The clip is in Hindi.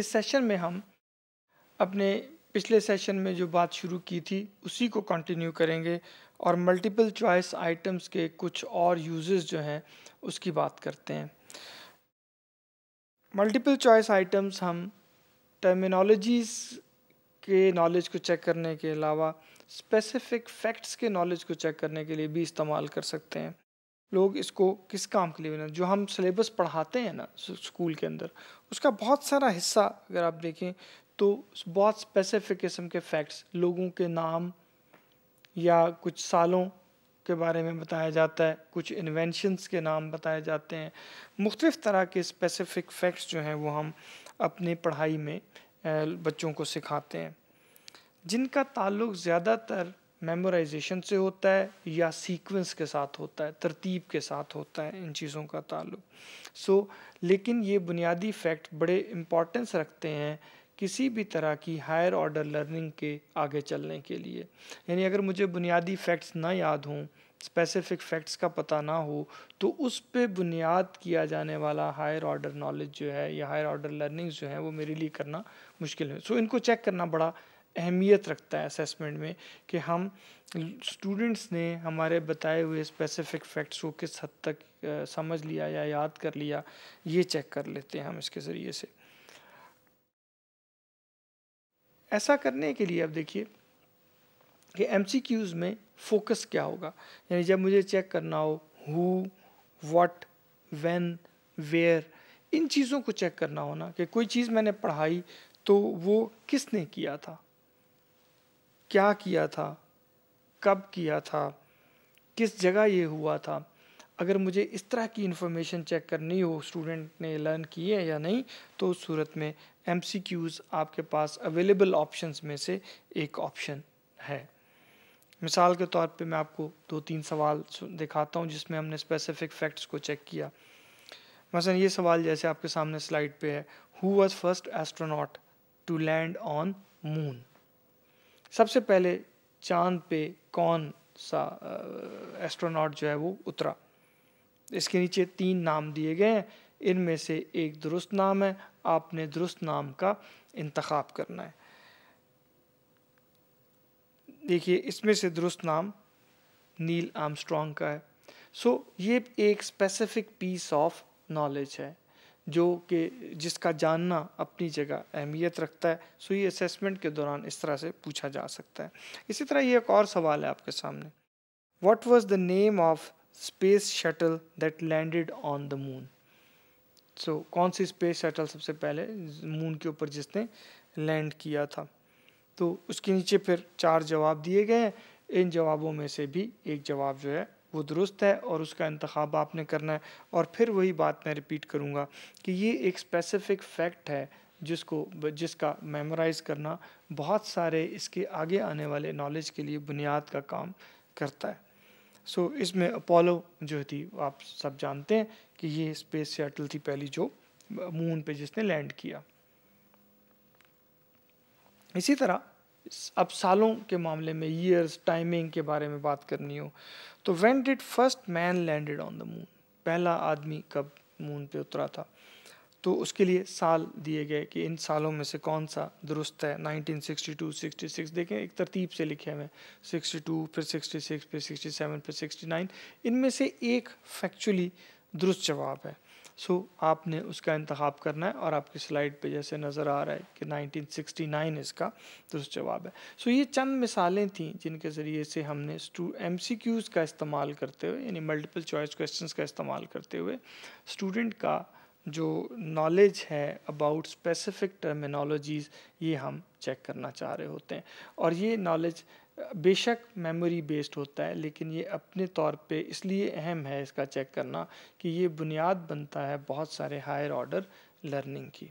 इस सेशन में हम अपने पिछले सेशन में जो बात शुरू की थी उसी को कंटिन्यू करेंगे और मल्टीपल चॉइस आइटम्स के कुछ और यूजेस जो हैं उसकी बात करते हैं मल्टीपल चॉइस आइटम्स हम टर्मिनोलॉजीज़ के नॉलेज को चेक करने के अलावा स्पेसिफिक फैक्ट्स के नॉलेज को चेक करने के लिए भी इस्तेमाल कर सकते हैं लोग इसको किस काम के लिए जो हम सिलेबस पढ़ाते हैं ना स्कूल के अंदर उसका बहुत सारा हिस्सा अगर आप देखें तो बहुत स्पेसिफिक किस्म के फैक्ट्स लोगों के नाम या कुछ सालों के बारे में बताया जाता है कुछ इन्वेंशंस के नाम बताए जाते हैं मुख्तफ तरह के स्पेसिफिक फैक्ट्स जो हैं वो हम अपनी पढ़ाई में बच्चों को सिखाते हैं जिनका ताल्लुक ज़्यादातर मेमोराइजेशन से होता है या सीक्वेंस के साथ होता है तरतीब के साथ होता है इन चीज़ों का ताल्लुक सो so, लेकिन ये बुनियादी फैक्ट बड़े इम्पॉर्टेंस रखते हैं किसी भी तरह की हायर ऑर्डर लर्निंग के आगे चलने के लिए यानी अगर मुझे बुनियादी फैक्ट्स ना याद हों स्पेसिफिक फैक्ट्स का पता ना हो तो उस पे बुनियाद किया जाने वाला हायर ऑर्डर नॉलेज जो है या हायर ऑर्डर लर्निंग जो है वो मेरे लिए करना मुश्किल है सो so, इनको चेक करना बड़ा अहमियत रखता है असेसमेंट में कि हम स्टूडेंट्स ने हमारे बताए हुए स्पेसिफिक फैक्ट्स को किस हद तक समझ लिया या याद कर लिया ये चेक कर लेते हैं हम इसके ज़रिए से ऐसा करने के लिए अब देखिए कि एम में फोकस क्या होगा यानी जब मुझे चेक करना हो हु वट वेन वेयर इन चीज़ों को चेक करना होना कि कोई चीज़ मैंने पढ़ाई तो वो किसने किया था क्या किया था कब किया था किस जगह ये हुआ था अगर मुझे इस तरह की इन्फॉर्मेशन चेक करनी हो स्टूडेंट ने लर्न किए या नहीं तो उस सूरत में एम आपके पास अवेलेबल ऑप्शंस में से एक ऑप्शन है मिसाल के तौर पे मैं आपको दो तीन सवाल दिखाता हूँ जिसमें हमने स्पेसिफिक फैक्ट्स को चेक किया मसलन ये सवाल जैसे आपके सामने स्लाइड पे है who was first astronaut to land on moon सबसे पहले चांद पे कौन सा एस्ट्रोनॉट जो है वो उतरा इसके नीचे तीन नाम दिए गए हैं इनमें से एक दुरुस्त नाम है आपने दुरुस्त नाम का इंतखब करना है देखिए इसमें से दुरुस्त नाम नील आर्मस्ट्रॉन्ग का है सो so, ये एक स्पेसिफिक पीस ऑफ नॉलेज है जो कि जिसका जानना अपनी जगह अहमियत रखता है सो ये असेसमेंट के दौरान इस तरह से पूछा जा सकता है इसी तरह ये एक और सवाल है आपके सामने what was the name of space shuttle that landed on the moon so कौन सी स्पेस शटल सबसे पहले मून के ऊपर जिसने लैंड किया था तो उसके नीचे फिर चार जवाब दिए गए हैं इन जवाबों में से भी एक जवाब जो है वो दुरुस्त है और उसका इंतखब आपने करना है और फिर वही बात मैं रिपीट करूँगा कि ये एक स्पेसिफिक फैक्ट है जिसको जिसका मेमोराइज करना बहुत सारे इसके आगे आने वाले नॉलेज के लिए बुनियाद का काम करता है सो so, इसमें अपोलो जो थी आप सब जानते हैं कि ये स्पेस शटल थी पहली जो मून पे जिसने लैंड किया इसी तरह अब सालों के मामले में ईयर्स टाइमिंग के बारे में बात करनी हो तो when did first man landed on the moon पहला आदमी कब मून पे उतरा था तो उसके लिए साल दिए गए कि इन सालों में से कौन सा दुरुस्त है 1962, 66 देखें एक तरतीब से लिखे हुए 62 फिर 66 फिर 67 फिर 69 इनमें से एक फैक्चुअली दुरुस्त जवाब है सो आपने उसका इंतखब करना है और आपकी स्लाइड पे जैसे नज़र आ रहा है कि 1969 इसका दुरुस्त जवाब है सो ये चंद मिसालें थीं जिनके ज़रिए से हमने स्टू एम का इस्तेमाल करते हुए यानी मल्टीपल चॉइस क्वेश्चन का इस्तेमाल करते हुए स्टूडेंट का जो नॉलेज है अबाउट स्पेसिफिक टर्मिनोलॉजीज़ ये हम चेक करना चाह रहे होते हैं और ये नॉलेज बेशक मेमोरी बेस्ड होता है लेकिन ये अपने तौर पे इसलिए अहम है इसका चेक करना कि ये बुनियाद बनता है बहुत सारे हायर ऑर्डर लर्निंग की